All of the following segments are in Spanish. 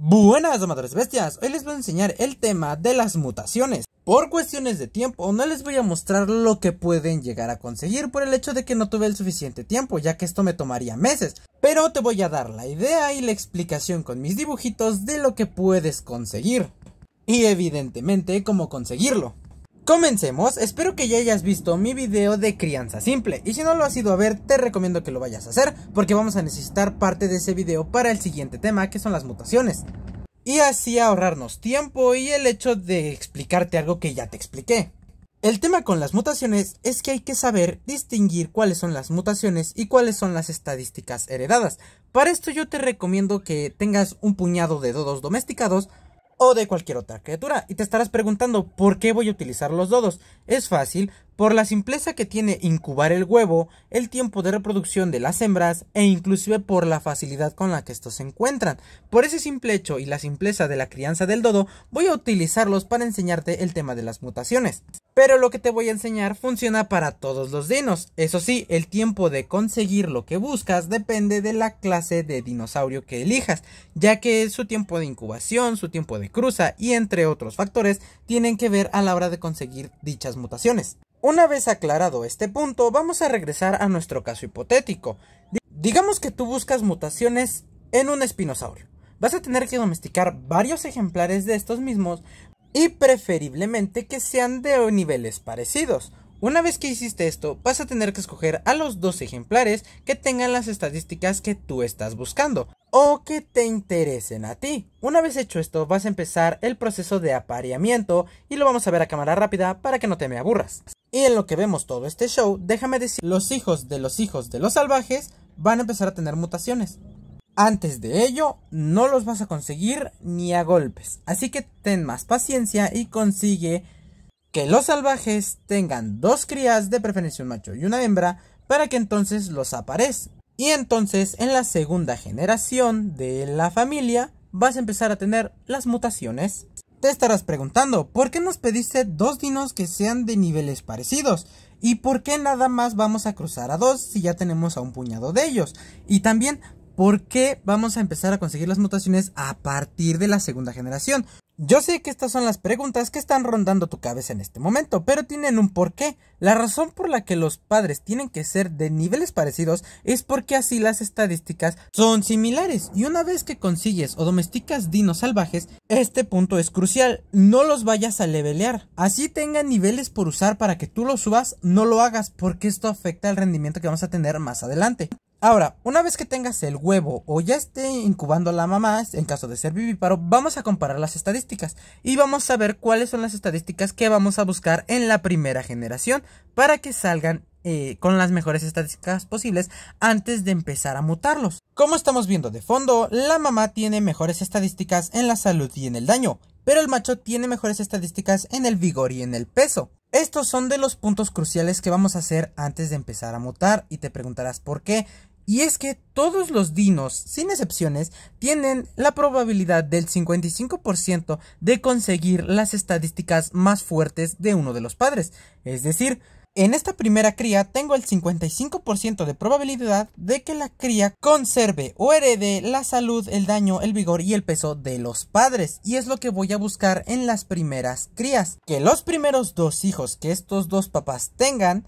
Buenas, amadores bestias, hoy les voy a enseñar el tema de las mutaciones. Por cuestiones de tiempo no les voy a mostrar lo que pueden llegar a conseguir por el hecho de que no tuve el suficiente tiempo, ya que esto me tomaría meses, pero te voy a dar la idea y la explicación con mis dibujitos de lo que puedes conseguir. Y evidentemente cómo conseguirlo. Comencemos, espero que ya hayas visto mi video de crianza simple y si no lo has ido a ver te recomiendo que lo vayas a hacer porque vamos a necesitar parte de ese video para el siguiente tema que son las mutaciones y así ahorrarnos tiempo y el hecho de explicarte algo que ya te expliqué. El tema con las mutaciones es que hay que saber distinguir cuáles son las mutaciones y cuáles son las estadísticas heredadas. Para esto yo te recomiendo que tengas un puñado de dodos domesticados o de cualquier otra criatura. Y te estarás preguntando, ¿por qué voy a utilizar los dodos? Es fácil, por la simpleza que tiene incubar el huevo, el tiempo de reproducción de las hembras e inclusive por la facilidad con la que estos se encuentran. Por ese simple hecho y la simpleza de la crianza del dodo, voy a utilizarlos para enseñarte el tema de las mutaciones. Pero lo que te voy a enseñar funciona para todos los dinos. Eso sí, el tiempo de conseguir lo que buscas depende de la clase de dinosaurio que elijas, ya que su tiempo de incubación, su tiempo de cruza y entre otros factores tienen que ver a la hora de conseguir dichas mutaciones. Una vez aclarado este punto, vamos a regresar a nuestro caso hipotético. Digamos que tú buscas mutaciones en un espinosaurio. Vas a tener que domesticar varios ejemplares de estos mismos y preferiblemente que sean de niveles parecidos. Una vez que hiciste esto, vas a tener que escoger a los dos ejemplares que tengan las estadísticas que tú estás buscando o que te interesen a ti. Una vez hecho esto, vas a empezar el proceso de apareamiento y lo vamos a ver a cámara rápida para que no te me aburras. Y en lo que vemos todo este show, déjame decir, los hijos de los hijos de los salvajes van a empezar a tener mutaciones. Antes de ello, no los vas a conseguir ni a golpes. Así que ten más paciencia y consigue que los salvajes tengan dos crías, de preferencia un macho y una hembra, para que entonces los aparezca. Y entonces en la segunda generación de la familia vas a empezar a tener las mutaciones. Te estarás preguntando, ¿por qué nos pediste dos dinos que sean de niveles parecidos? ¿Y por qué nada más vamos a cruzar a dos si ya tenemos a un puñado de ellos? Y también, ¿Por qué vamos a empezar a conseguir las mutaciones a partir de la segunda generación. Yo sé que estas son las preguntas que están rondando tu cabeza en este momento, pero tienen un porqué. La razón por la que los padres tienen que ser de niveles parecidos es porque así las estadísticas son similares y una vez que consigues o domesticas dinos salvajes, este punto es crucial, no los vayas a levelear. Así tengan niveles por usar para que tú los subas, no lo hagas porque esto afecta el rendimiento que vamos a tener más adelante. Ahora, una vez que tengas el huevo o ya esté incubando la mamá, en caso de ser vivíparo, vamos a comparar las estadísticas y vamos a ver cuáles son las estadísticas que vamos a buscar en la primera generación para que salgan eh, con las mejores estadísticas posibles antes de empezar a mutarlos. Como estamos viendo de fondo, la mamá tiene mejores estadísticas en la salud y en el daño, pero el macho tiene mejores estadísticas en el vigor y en el peso. Estos son de los puntos cruciales que vamos a hacer antes de empezar a mutar y te preguntarás por qué. Y es que todos los dinos, sin excepciones, tienen la probabilidad del 55% de conseguir las estadísticas más fuertes de uno de los padres. Es decir, en esta primera cría tengo el 55% de probabilidad de que la cría conserve o herede la salud, el daño, el vigor y el peso de los padres. Y es lo que voy a buscar en las primeras crías. Que los primeros dos hijos que estos dos papás tengan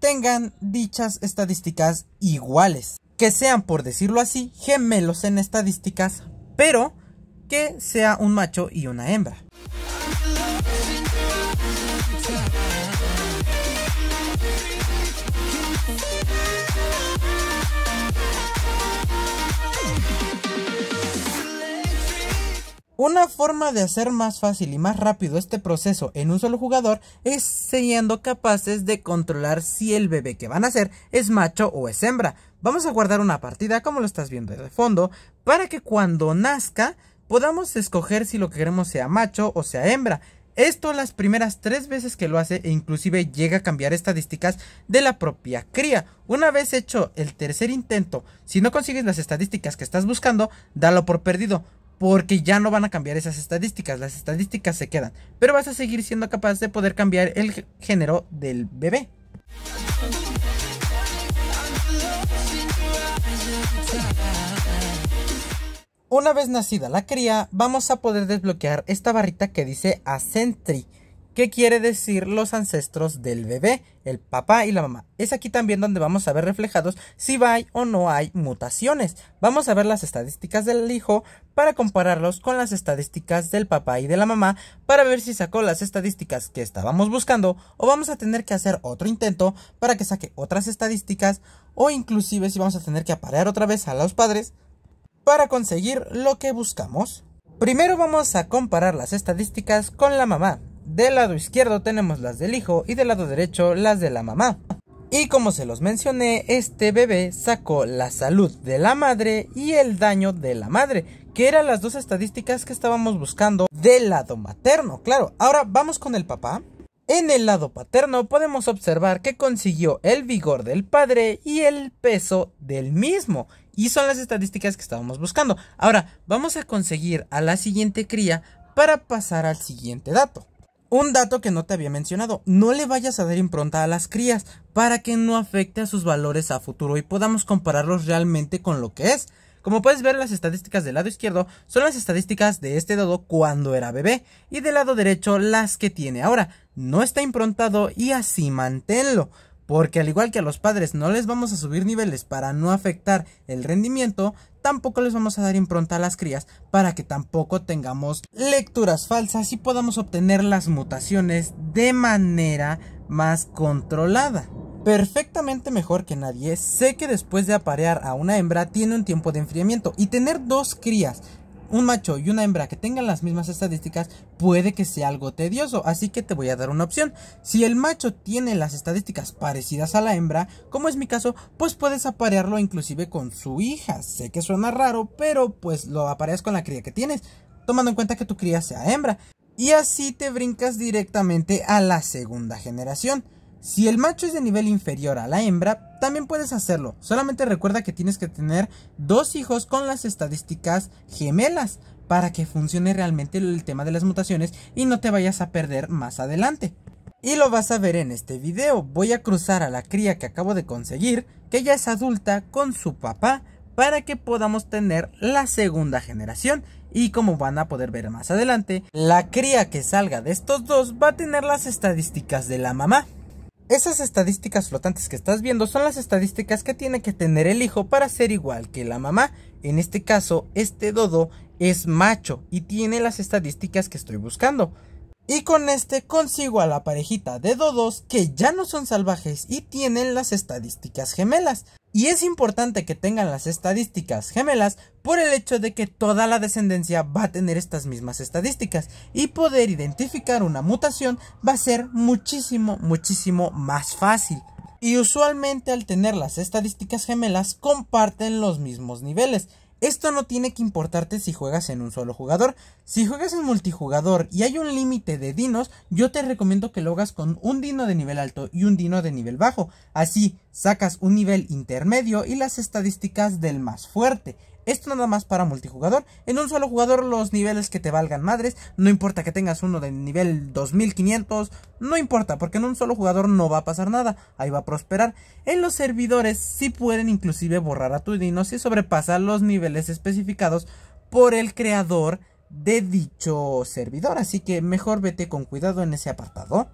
tengan dichas estadísticas iguales, que sean, por decirlo así, gemelos en estadísticas, pero que sea un macho y una hembra. Una forma de hacer más fácil y más rápido este proceso en un solo jugador es siendo capaces de controlar si el bebé que van a hacer es macho o es hembra. Vamos a guardar una partida como lo estás viendo de fondo para que cuando nazca podamos escoger si lo queremos sea macho o sea hembra. Esto las primeras tres veces que lo hace e inclusive llega a cambiar estadísticas de la propia cría. Una vez hecho el tercer intento, si no consigues las estadísticas que estás buscando, dalo por perdido porque ya no van a cambiar esas estadísticas, las estadísticas se quedan, pero vas a seguir siendo capaz de poder cambiar el género del bebé. Una vez nacida la cría, vamos a poder desbloquear esta barrita que dice Ascentry ¿Qué quiere decir los ancestros del bebé, el papá y la mamá? Es aquí también donde vamos a ver reflejados si hay o no hay mutaciones. Vamos a ver las estadísticas del hijo para compararlos con las estadísticas del papá y de la mamá para ver si sacó las estadísticas que estábamos buscando o vamos a tener que hacer otro intento para que saque otras estadísticas o inclusive si vamos a tener que aparear otra vez a los padres para conseguir lo que buscamos. Primero vamos a comparar las estadísticas con la mamá. Del lado izquierdo tenemos las del hijo y del lado derecho las de la mamá. Y como se los mencioné, este bebé sacó la salud de la madre y el daño de la madre, que eran las dos estadísticas que estábamos buscando del lado materno, claro. Ahora vamos con el papá. En el lado paterno podemos observar que consiguió el vigor del padre y el peso del mismo. Y son las estadísticas que estábamos buscando. Ahora vamos a conseguir a la siguiente cría para pasar al siguiente dato. Un dato que no te había mencionado, no le vayas a dar impronta a las crías para que no afecte a sus valores a futuro y podamos compararlos realmente con lo que es. Como puedes ver, las estadísticas del lado izquierdo son las estadísticas de este dodo cuando era bebé y del lado derecho las que tiene ahora. No está improntado y así manténlo. Porque al igual que a los padres no les vamos a subir niveles para no afectar el rendimiento, tampoco les vamos a dar impronta a las crías para que tampoco tengamos lecturas falsas y podamos obtener las mutaciones de manera más controlada. Perfectamente mejor que nadie, sé que después de aparear a una hembra tiene un tiempo de enfriamiento y tener dos crías un macho y una hembra que tengan las mismas estadísticas puede que sea algo tedioso, así que te voy a dar una opción. Si el macho tiene las estadísticas parecidas a la hembra, como es mi caso, pues puedes aparearlo inclusive con su hija. Sé que suena raro, pero pues lo apareas con la cría que tienes, tomando en cuenta que tu cría sea hembra. Y así te brincas directamente a la segunda generación. Si el macho es de nivel inferior a la hembra, también puedes hacerlo. Solamente recuerda que tienes que tener dos hijos con las estadísticas gemelas para que funcione realmente el tema de las mutaciones y no te vayas a perder más adelante. Y lo vas a ver en este video. Voy a cruzar a la cría que acabo de conseguir, que ya es adulta, con su papá para que podamos tener la segunda generación. Y como van a poder ver más adelante, la cría que salga de estos dos va a tener las estadísticas de la mamá. Esas estadísticas flotantes que estás viendo son las estadísticas que tiene que tener el hijo para ser igual que la mamá. En este caso, este dodo es macho y tiene las estadísticas que estoy buscando. Y con este consigo a la parejita de dodos que ya no son salvajes y tienen las estadísticas gemelas. Y es importante que tengan las estadísticas gemelas por el hecho de que toda la descendencia va a tener estas mismas estadísticas y poder identificar una mutación va a ser muchísimo, muchísimo más fácil. Y usualmente al tener las estadísticas gemelas comparten los mismos niveles. Esto no tiene que importarte si juegas en un solo jugador. Si juegas en multijugador y hay un límite de dinos, yo te recomiendo que lo hagas con un dino de nivel alto y un dino de nivel bajo. Así sacas un nivel intermedio y las estadísticas del más fuerte. Esto nada más para multijugador. En un solo jugador los niveles que te valgan madres. No importa que tengas uno de nivel 2500. No importa, porque en un solo jugador no va a pasar nada. Ahí va a prosperar. En los servidores sí pueden inclusive borrar a tu dino si sobrepasa los niveles especificados por el creador de dicho servidor. Así que mejor vete con cuidado en ese apartado.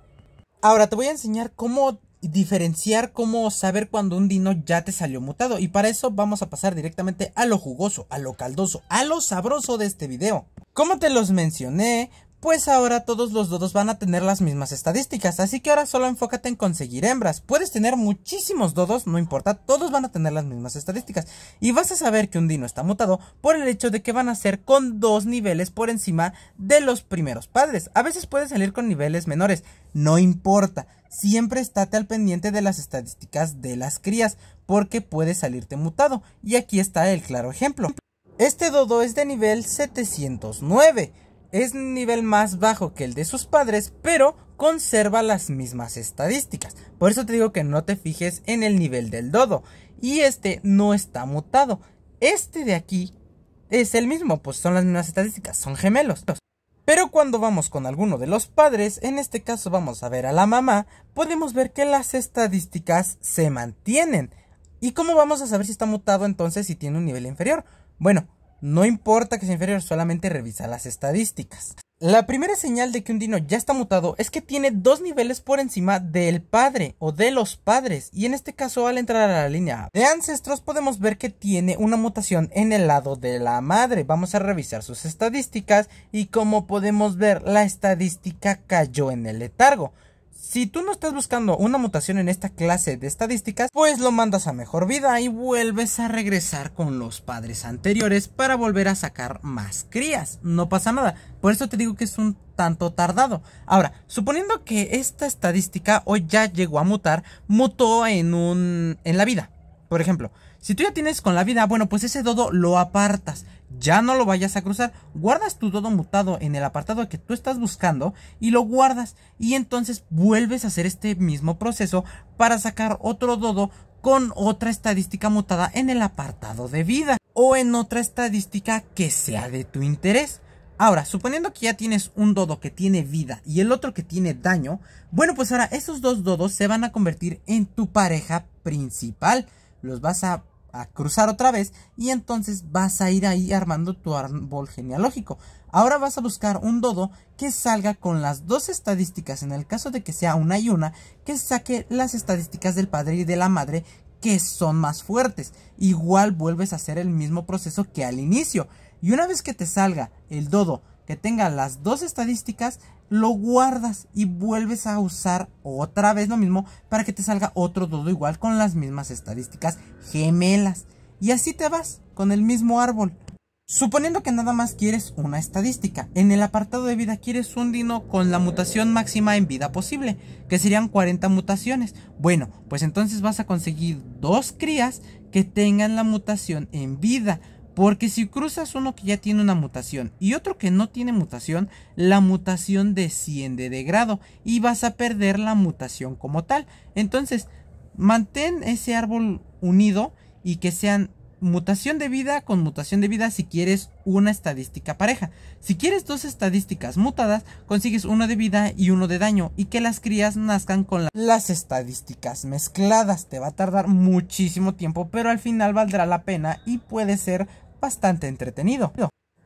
Ahora te voy a enseñar cómo diferenciar cómo saber cuando un dino ya te salió mutado. Y para eso vamos a pasar directamente a lo jugoso, a lo caldoso, a lo sabroso de este video. Como te los mencioné, pues ahora todos los dodos van a tener las mismas estadísticas, así que ahora solo enfócate en conseguir hembras. Puedes tener muchísimos dodos, no importa, todos van a tener las mismas estadísticas. Y vas a saber que un dino está mutado por el hecho de que van a ser con dos niveles por encima de los primeros padres. A veces puede salir con niveles menores, no importa. Siempre estate al pendiente de las estadísticas de las crías, porque puede salirte mutado. Y aquí está el claro ejemplo. Este dodo es de nivel 709 es un nivel más bajo que el de sus padres, pero conserva las mismas estadísticas. Por eso te digo que no te fijes en el nivel del dodo. Y este no está mutado. Este de aquí es el mismo, pues son las mismas estadísticas, son gemelos. Pero cuando vamos con alguno de los padres, en este caso vamos a ver a la mamá, podemos ver que las estadísticas se mantienen. ¿Y cómo vamos a saber si está mutado entonces si tiene un nivel inferior? Bueno, no importa que sea inferior, solamente revisa las estadísticas. La primera señal de que un dino ya está mutado es que tiene dos niveles por encima del padre o de los padres, y en este caso al entrar a la línea de ancestros podemos ver que tiene una mutación en el lado de la madre. Vamos a revisar sus estadísticas y como podemos ver la estadística cayó en el letargo. Si tú no estás buscando una mutación en esta clase de estadísticas, pues lo mandas a mejor vida y vuelves a regresar con los padres anteriores para volver a sacar más crías. No pasa nada. Por eso te digo que es un tanto tardado. Ahora, suponiendo que esta estadística hoy ya llegó a mutar, mutó en un en la vida. Por ejemplo, si tú ya tienes con la vida, bueno, pues ese dodo lo apartas. Ya no lo vayas a cruzar. Guardas tu dodo mutado en el apartado que tú estás buscando y lo guardas. Y entonces vuelves a hacer este mismo proceso para sacar otro dodo con otra estadística mutada en el apartado de vida o en otra estadística que sea de tu interés. Ahora, suponiendo que ya tienes un dodo que tiene vida y el otro que tiene daño, bueno, pues ahora esos dos dodos se van a convertir en tu pareja principal. Los vas a a cruzar otra vez y entonces vas a ir ahí armando tu árbol genealógico. Ahora vas a buscar un dodo que salga con las dos estadísticas, en el caso de que sea una y una, que saque las estadísticas del padre y de la madre que son más fuertes. Igual vuelves a hacer el mismo proceso que al inicio. Y una vez que te salga el dodo que tenga las dos estadísticas, lo guardas y vuelves a usar otra vez lo mismo para que te salga otro dodo igual con las mismas estadísticas gemelas. Y así te vas con el mismo árbol. Suponiendo que nada más quieres una estadística, en el apartado de vida quieres un dino con la mutación máxima en vida posible, que serían 40 mutaciones. Bueno, pues entonces vas a conseguir dos crías que tengan la mutación en vida, porque si cruzas uno que ya tiene una mutación y otro que no tiene mutación, la mutación desciende de grado y vas a perder la mutación como tal. Entonces, mantén ese árbol unido y que sean mutación de vida con mutación de vida si quieres una estadística pareja. Si quieres dos estadísticas mutadas, consigues uno de vida y uno de daño y que las crías nazcan con las estadísticas mezcladas. Te va a tardar muchísimo tiempo, pero al final valdrá la pena y puede ser bastante entretenido.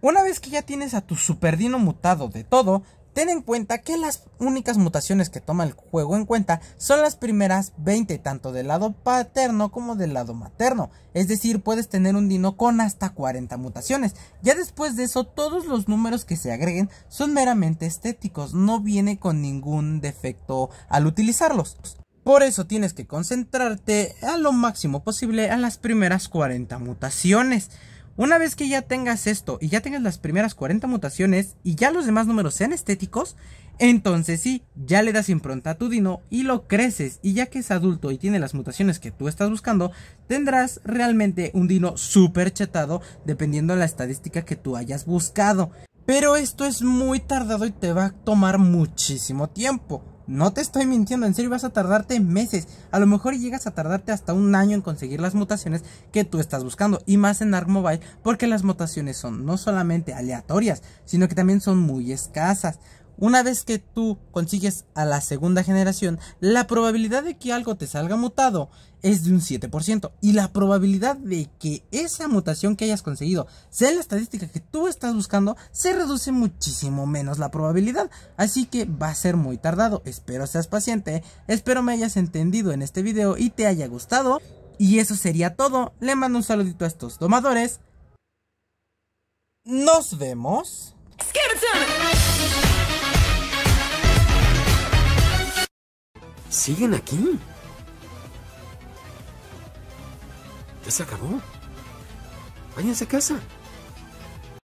Una vez que ya tienes a tu super dino mutado de todo, ten en cuenta que las únicas mutaciones que toma el juego en cuenta son las primeras 20 tanto del lado paterno como del lado materno, es decir, puedes tener un dino con hasta 40 mutaciones. Ya después de eso, todos los números que se agreguen son meramente estéticos, no viene con ningún defecto al utilizarlos. Por eso tienes que concentrarte a lo máximo posible a las primeras 40 mutaciones. Una vez que ya tengas esto y ya tengas las primeras 40 mutaciones y ya los demás números sean estéticos, entonces sí, ya le das impronta a tu dino y lo creces y ya que es adulto y tiene las mutaciones que tú estás buscando, tendrás realmente un dino súper chetado dependiendo de la estadística que tú hayas buscado. Pero esto es muy tardado y te va a tomar muchísimo tiempo. No te estoy mintiendo, en serio vas a tardarte meses. A lo mejor llegas a tardarte hasta un año en conseguir las mutaciones que tú estás buscando. Y más en Arm Mobile, porque las mutaciones son no solamente aleatorias, sino que también son muy escasas. Una vez que tú consigues a la segunda generación, la probabilidad de que algo te salga mutado es de un 7%. Y la probabilidad de que esa mutación que hayas conseguido sea la estadística que tú estás buscando, se reduce muchísimo menos la probabilidad. Así que va a ser muy tardado. Espero seas paciente, espero me hayas entendido en este video y te haya gustado. Y eso sería todo. Le mando un saludito a estos domadores. Nos vemos. ¿Siguen aquí? ¿Ya se acabó? Váyanse a casa.